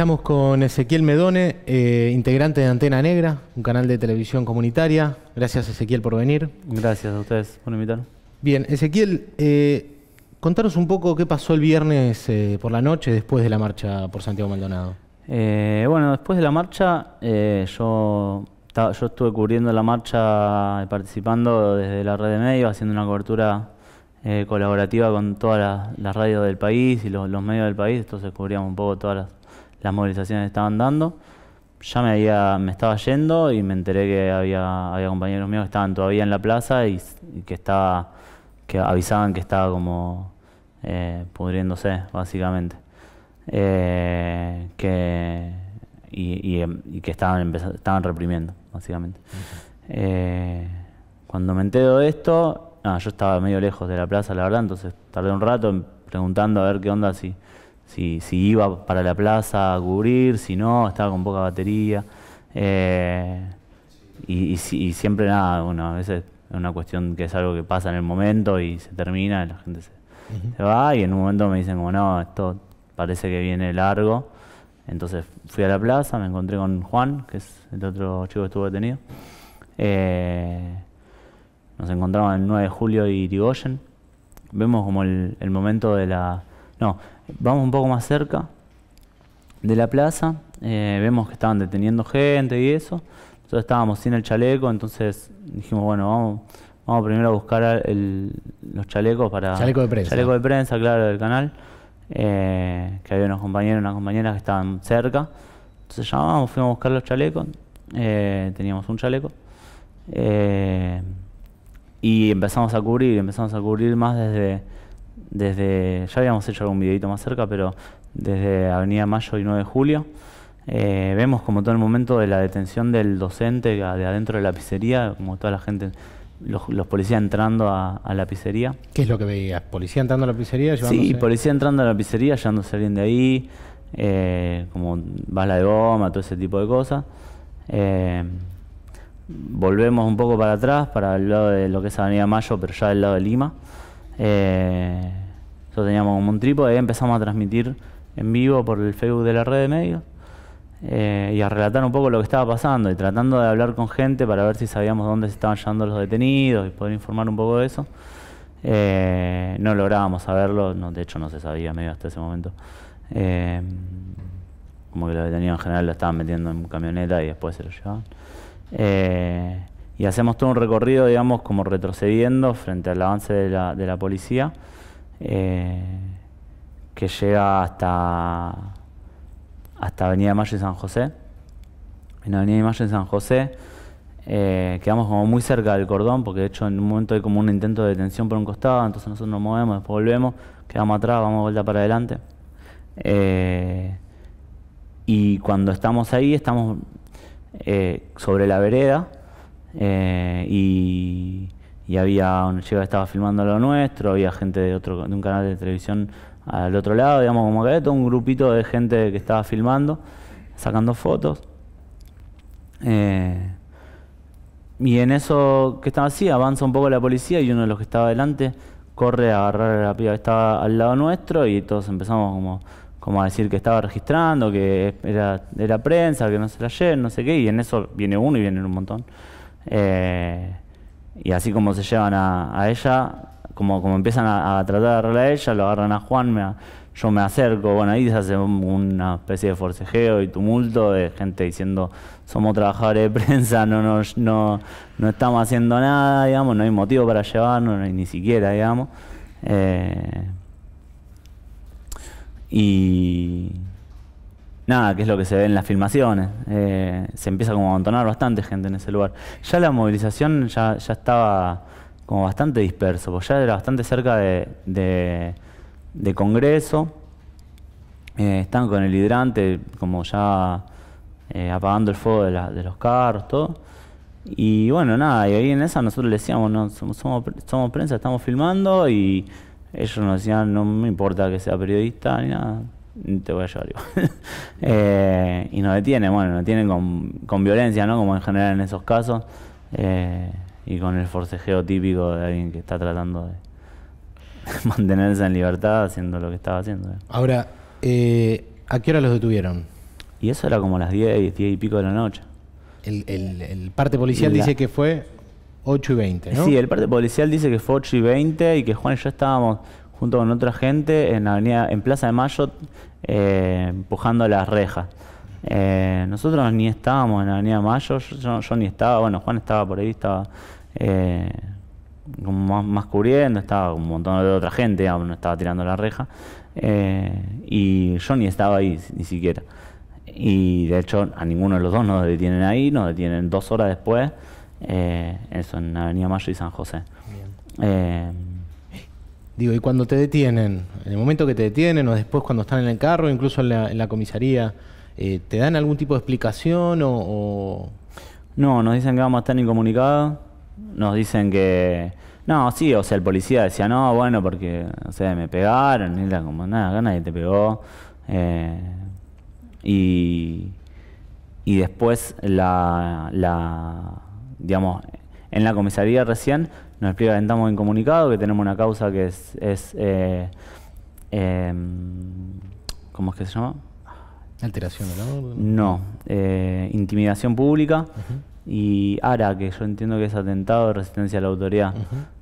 Estamos con Ezequiel Medone, eh, integrante de Antena Negra, un canal de televisión comunitaria. Gracias Ezequiel por venir. Gracias a ustedes por invitarme. Bien, Ezequiel, eh, contanos un poco qué pasó el viernes eh, por la noche después de la marcha por Santiago Maldonado. Eh, bueno, después de la marcha, yo, estuve cubriendo la marcha, participando desde la red de medios, haciendo una cobertura colaborativa con todas las, radios del país y los, los medios del país, entonces cubríamos un poco todas las las movilizaciones estaban dando. Ya me, había, me estaba yendo y me enteré que había, había compañeros míos que estaban todavía en la plaza y, que estaba que avisaban que estaba como eh, pudriéndose, básicamente. Eh, que, em, y, que estaban, estaban reprimiendo, básicamente. Eh, cuando me entero de esto, yo estaba medio lejos de la plaza, la verdad, entonces tardé un rato preguntando a ver qué onda, si si, iba para la plaza a cubrir, si no, estaba con poca batería. Eh, y, siempre nada, bueno, a veces es una cuestión que es algo que pasa en el momento y se termina, la gente se, va y en un momento me dicen como, no, esto parece que viene largo. Entonces fui a la plaza, me encontré con Juan, que es el otro chico que estuvo detenido. Eh, nos encontramos el 9 de julio y Tigoyen. Vemos como el momento de la no, vamos un poco más cerca de la plaza, eh, vemos que estaban deteniendo gente y eso. Entonces estábamos sin el chaleco, entonces dijimos, bueno, vamos, vamos primero a buscar los chalecos para... Chaleco de prensa. Chaleco de prensa, claro, del canal. Eh, que había unos compañeros y unas compañeras que estaban cerca. Entonces llamamos, fuimos a buscar los chalecos. Eh, teníamos un chaleco. y empezamos a cubrir, empezamos a cubrir más desde desde, ya habíamos hecho algún videito más cerca, pero desde Avenida Mayo y 9 de Julio. Eh, vemos como todo el momento de la detención del docente de adentro de la pizzería, como toda la gente, los, policías entrando a, la pizzería. ¿Qué es lo que veías? ¿Policía entrando a la pizzería? Sí, policía entrando a la pizzería, llevándose a alguien de ahí, eh, como bala de goma, todo ese tipo de cosas. Eh, volvemos un poco para atrás, para el lado de lo que es Avenida Mayo, pero ya del lado de Lima. Eh, yo teníamos como un trípode, y empezamos a transmitir en vivo por el Facebook de la red de medios eh, y a relatar un poco lo que estaba pasando y tratando de hablar con gente para ver si sabíamos dónde se estaban llevando los detenidos y poder informar un poco de eso. Eh, no lográbamos saberlo, de hecho no se sabía medio hasta ese momento. Eh, como que los detenidos en general lo estaban metiendo en camioneta y después se lo llevaban y hacemos todo un recorrido, digamos, como retrocediendo frente al avance de la, policía, eh, que llega hasta, hasta Avenida de Mayo y San José. En Avenida de Mayo y San José eh, quedamos como muy cerca del cordón, porque de hecho en un momento hay como un intento de detención por un costado, entonces nosotros nos movemos, después volvemos, quedamos atrás, vamos a vuelta para adelante. Eh, y cuando estamos ahí, estamos sobre la vereda, eh, y, había un chico que estaba filmando lo nuestro, había gente de, otro, de un canal de televisión al otro lado, digamos, como que había todo un grupito de gente que estaba filmando, sacando fotos. Eh, y en eso que estaba así, avanza un poco la policía y uno de los que estaba delante corre a agarrar a la piba que estaba al lado nuestro y todos empezamos como, como a decir que estaba registrando, que era, la prensa, que no se la lleven, no sé qué, y en eso viene uno y vienen un montón. Eh, y así como se llevan a, ella, como, como empiezan a, tratar de agarrarla a ella, lo agarran a Juan, yo me acerco, bueno, ahí se hace una especie de forcejeo y tumulto de gente diciendo, somos trabajadores de prensa, no, no, no, estamos haciendo nada, digamos, no hay motivo para llevarnos, ni siquiera, digamos. Eh, y, nada, que es lo que se ve en las filmaciones. Eh, se empieza como a abandonar bastante gente en ese lugar. Ya la movilización ya, estaba como bastante disperso, porque ya era bastante cerca de, Congreso. Eh, están con el hidrante, como ya eh, apagando el fuego de, los carros, todo. Y bueno, nada, y ahí en esa nosotros le decíamos, no, somos, somos, somos prensa, estamos filmando y ellos nos decían, no me importa que sea periodista ni nada, te voy a llevar igual. Eh, y nos detienen, bueno, nos detienen con, violencia, ¿no? Como en general en esos casos. Eh, y con el forcejeo típico de alguien que está tratando de mantenerse en libertad haciendo lo que estaba haciendo. Eh. Ahora, eh, ¿a qué hora los detuvieron? Y eso era como las 10, 10 y pico de la noche. El, parte policial dice que fue 8 y 20, ¿no? Sí, el parte policial dice que fue 8 y 20 y que Juan y yo estábamos junto con otra gente en avenida, en Plaza de Mayo eh, empujando las rejas. Eh, nosotros ni estábamos en la Avenida Mayo, yo, ni estaba, bueno, Juan estaba por ahí, estaba eh, como más, cubriendo, estaba un montón de otra gente, digamos, no estaba tirando la reja, y yo ni estaba ahí ni siquiera. Y de hecho a ninguno de los dos nos detienen ahí, nos detienen dos horas después, eso en la Avenida Mayo y San José. Digo, y cuando te detienen, en el momento que te detienen o después cuando están en el carro, incluso en la, comisaría, eh, ¿te dan algún tipo de explicación o, No, nos dicen que vamos a estar incomunicados, nos dicen que... No, sí, o sea, el policía decía, no, bueno, porque, o sea, me pegaron, y era como, nada, acá nadie te pegó. Eh, y, y después la, la, digamos, en la comisaría recién, nos explica que estamos incomunicados, que tenemos una causa que es... es eh, em, ¿Cómo es que se llama? Alteración de orden. No, eh, intimidación pública y ARA, que yo entiendo que es atentado de resistencia a la autoridad.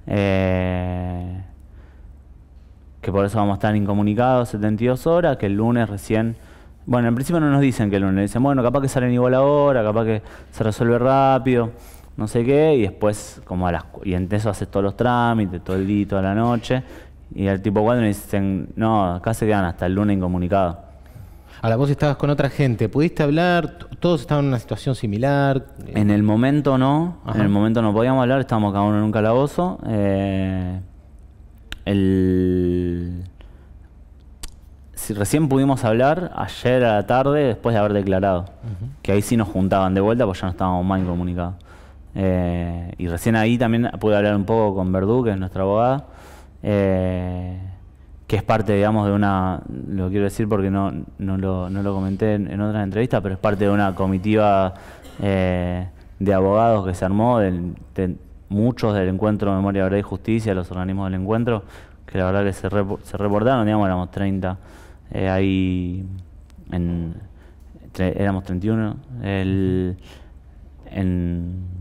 Eh, que por eso vamos a estar incomunicados 72 horas, que el lunes recién... Bueno, en principio no nos dicen que el lunes, dicen, bueno, capaz que salen igual ahora, capaz que se resuelve rápido no sé qué, y después como a las... Y en eso haces todos los trámites, todo el día, toda la noche, y al tipo cuando me dicen, no, acá se quedan hasta el lunes incomunicado. la voz estabas con otra gente, ¿pudiste hablar? ¿Todos estaban en una situación similar? En el momento no, en el momento no podíamos hablar, estábamos cada uno en un calabozo. Eh, si recién pudimos hablar ayer a la tarde después de haber declarado, que ahí sí nos juntaban de vuelta, pues ya no estábamos más incomunicados. Eh, y recién ahí también pude hablar un poco con Verdú, que es nuestra abogada, eh, que es parte, digamos, de una, lo quiero decir porque no, lo, comenté en, otras entrevistas, pero es parte de una comitiva eh, de abogados que se armó, muchos del encuentro Memoria, Verdad y Justicia, los organismos del encuentro, que la verdad que se, se reportaron, digamos, éramos 30 ahí en... éramos 31 el, en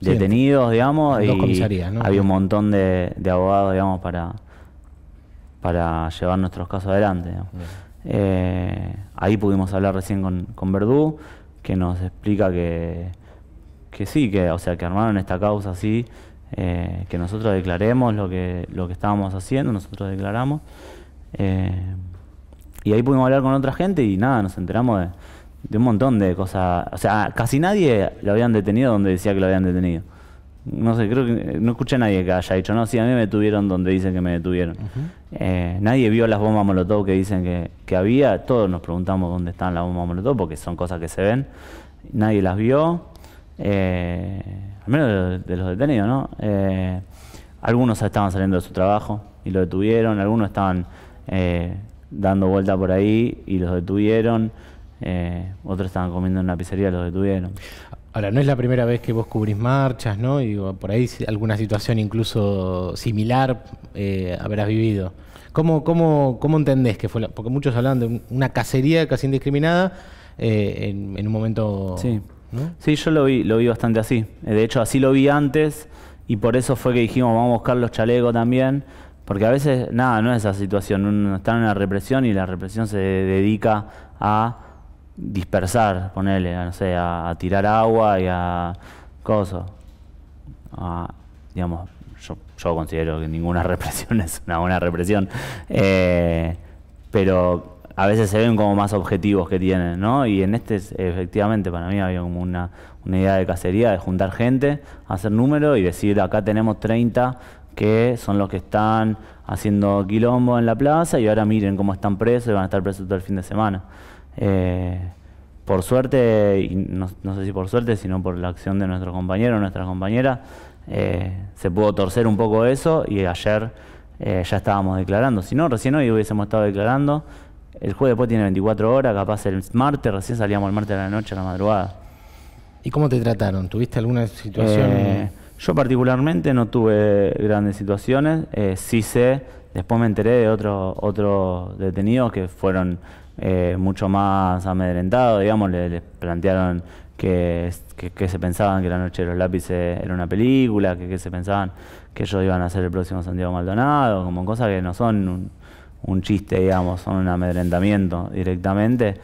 detenidos, digamos, y había un montón de, abogados, digamos, para, para llevar nuestros casos adelante. Eh, ahí pudimos hablar recién con, Verdú, que nos explica que, que sí, que, o sea, que armaron esta causa así, eh, que nosotros declaremos lo que, lo que estábamos haciendo, nosotros declaramos. Eh, y ahí pudimos hablar con otra gente y nada, nos enteramos de de un montón de cosas. O sea, casi nadie lo habían detenido donde decía que lo habían detenido. No sé, creo que eh, no escuché a nadie que haya dicho, no, sí, a mí me detuvieron donde dicen que me detuvieron. Eh, nadie vio las bombas Molotov que dicen que, que, había. Todos nos preguntamos dónde están las bombas Molotov porque son cosas que se ven. Nadie las vio. Eh, al menos de los, detenidos, ¿no? algunos estaban saliendo de su trabajo y lo detuvieron. Algunos estaban dando vuelta por ahí y los detuvieron. Eh, otros estaban comiendo en una pizzería, los detuvieron. Ahora, no es la primera vez que vos cubrís marchas, ¿no? Y por ahí alguna situación incluso similar eh, habrás vivido. ¿Cómo, cómo, cómo entendés que fue? porque muchos hablan de una cacería casi indiscriminada eh, en, un momento... Sí. sí, yo lo vi, lo vi bastante así. De hecho, así lo vi antes y por eso fue que dijimos, vamos a buscar los chalecos también, porque a veces, nada, no es esa situación. Uno está en la represión y la represión se dedica a dispersar, ponerle, no sé, a, tirar agua y a cosas. digamos, yo, considero que ninguna represión es una buena represión, eh, pero a veces se ven como más objetivos que tienen, ¿no? Y en este, efectivamente, para mí había como una, idea de cacería, de juntar gente, hacer números y decir, acá tenemos 30 que son los que están haciendo quilombo en la plaza y ahora miren cómo están presos y van a estar presos todo el fin de semana. Eh, por suerte, no, sé si por suerte, sino por la acción de nuestro compañero, nuestra compañera, eh, se pudo torcer un poco eso y ayer eh, ya estábamos declarando. Si no, recién hoy hubiésemos estado declarando. El juez después tiene 24 horas, capaz el martes, recién salíamos el martes de la noche a la madrugada. ¿Y cómo te trataron? ¿Tuviste alguna situación? yo particularmente no tuve grandes situaciones, sí sé, después me enteré de otros otro detenidos que fueron eh, mucho más amedrentado, digamos, le, plantearon que, se pensaban que La Noche de los Lápices era una película, que, se pensaban que ellos iban a ser el próximo Santiago Maldonado, como cosas que no son un, chiste, digamos, son un amedrentamiento directamente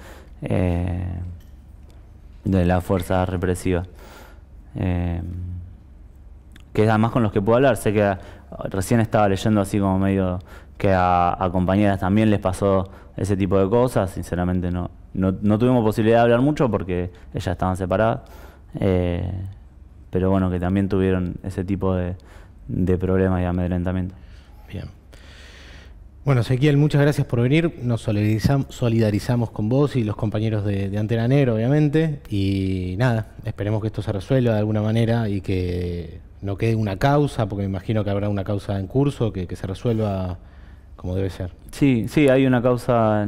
eh, de la fuerza represiva. Eh, que es además con los que puedo hablar, sé que recién estaba leyendo así como medio que a, compañeras también les pasó ese tipo de cosas. Sinceramente no, no, tuvimos posibilidad de hablar mucho porque ellas estaban separadas. Eh, pero bueno, que también tuvieron ese tipo de, problemas y amedrentamiento. Bien. Bueno, Ezequiel, muchas gracias por venir. Nos solidarizamos con vos y los compañeros de, de, Antena obviamente. Y nada, esperemos que esto se resuelva de alguna manera y que no quede una causa, porque me imagino que habrá una causa en curso, que se resuelva debe ser. Sí, sí, hay una causa,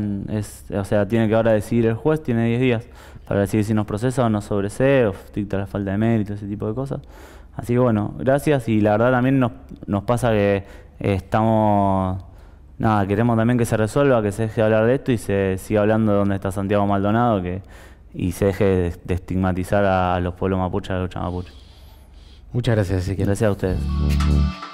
o sea, tiene que ahora decidir el juez, tiene 10 días para decidir si nos procesa o nos sobresee, o dicta la falta de mérito, ese tipo de cosas. Así que bueno, gracias y la verdad también nos, pasa que estamos, nada, queremos también que se resuelva, que se deje de hablar de esto y se siga hablando de dónde está Santiago Maldonado que, y se deje de, estigmatizar a los pueblos mapuches, a los chamapuches. Muchas gracias, Ezequiel. Gracias a ustedes.